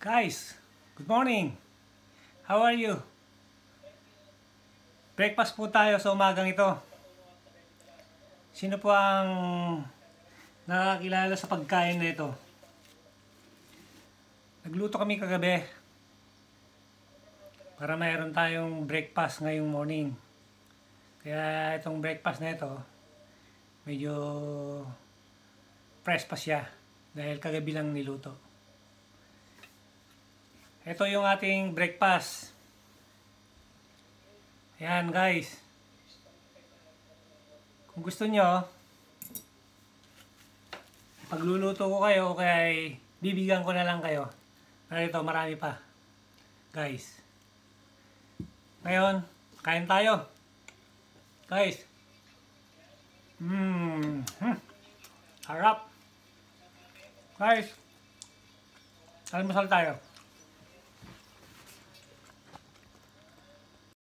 Guys, good morning. How are you? Breakfast po tayo sa umagang ito. Sino po ang nakakilala sa pagkain na ito? Nagluto kami kagabi para mayroon tayong breakfast ngayong morning. Kaya itong breakfast na ito, medyo fresh pa siya dahil kagabi lang niluto. Ito yung ating breakfast. Ayan guys. Kung gusto nyo, pagluluto ko kayo, kaya bibigyan ko na lang kayo. Pero ito, marami pa. Guys. Ngayon, kain tayo. Guys. Mmm. Hmm. Harap. Guys. Almusal tayo.